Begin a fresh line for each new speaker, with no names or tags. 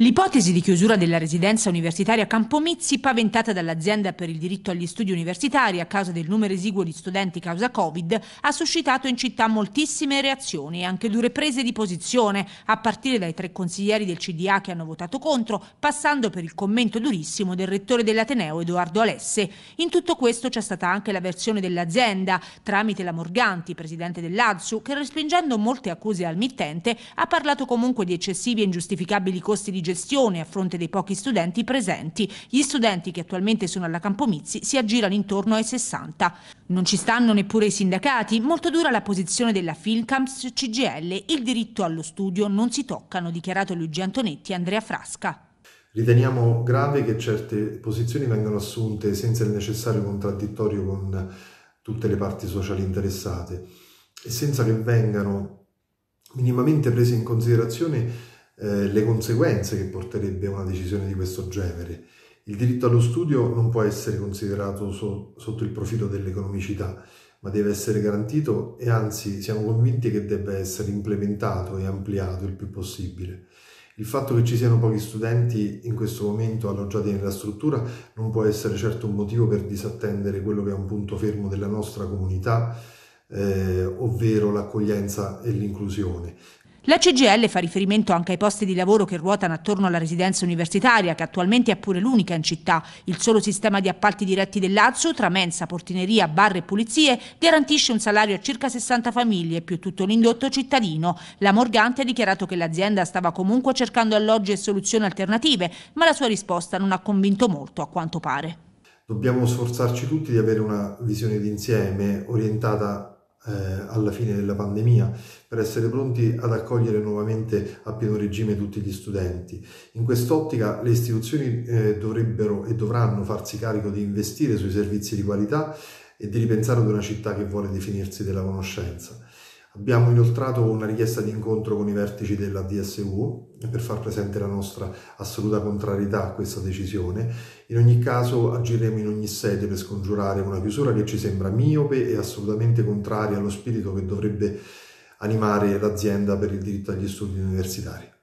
L'ipotesi di chiusura della residenza universitaria Campomizzi, paventata dall'azienda per il diritto agli studi universitari a causa del numero esiguo di studenti causa Covid, ha suscitato in città moltissime reazioni e anche dure prese di posizione, a partire dai tre consiglieri del CDA che hanno votato contro, passando per il commento durissimo del rettore dell'Ateneo Edoardo Alesse. In tutto questo c'è stata anche la versione dell'azienda, tramite la Morganti, presidente dell'ADSU, che respingendo molte accuse al mittente, ha parlato comunque di eccessivi e ingiustificabili costi di gestione a fronte dei pochi studenti presenti. Gli studenti che attualmente sono alla Campomizzi si aggirano intorno ai 60. Non ci stanno neppure i sindacati, molto dura la posizione della Filcamps CGL, il diritto allo studio non si tocca, hanno dichiarato Luigi Antonetti e Andrea Frasca.
Riteniamo grave che certe posizioni vengano assunte senza il necessario contraddittorio con tutte le parti sociali interessate e senza che vengano minimamente prese in considerazione eh, le conseguenze che porterebbe una decisione di questo genere. Il diritto allo studio non può essere considerato so, sotto il profilo dell'economicità, ma deve essere garantito e anzi siamo convinti che debba essere implementato e ampliato il più possibile. Il fatto che ci siano pochi studenti in questo momento alloggiati nella struttura non può essere certo un motivo per disattendere quello che è un punto fermo della nostra comunità, eh, ovvero l'accoglienza e l'inclusione.
La CGL fa riferimento anche ai posti di lavoro che ruotano attorno alla residenza universitaria, che attualmente è pure l'unica in città. Il solo sistema di appalti diretti del Lazio, tra mensa, portineria, bar e pulizie, garantisce un salario a circa 60 famiglie, più tutto l'indotto cittadino. La Morganti ha dichiarato che l'azienda stava comunque cercando alloggi e soluzioni alternative, ma la sua risposta non ha convinto molto, a quanto pare
dobbiamo sforzarci tutti di avere una visione d'insieme orientata eh, alla fine della pandemia per essere pronti ad accogliere nuovamente a pieno regime tutti gli studenti. In quest'ottica le istituzioni eh, dovrebbero e dovranno farsi carico di investire sui servizi di qualità e di ripensare ad una città che vuole definirsi della conoscenza. Abbiamo inoltrato una richiesta di incontro con i vertici della DSU per far presente la nostra assoluta contrarietà a questa decisione. In ogni caso agiremo in ogni sede per scongiurare una chiusura che ci sembra miope e assolutamente contraria allo spirito che dovrebbe animare l'azienda per il diritto agli studi universitari.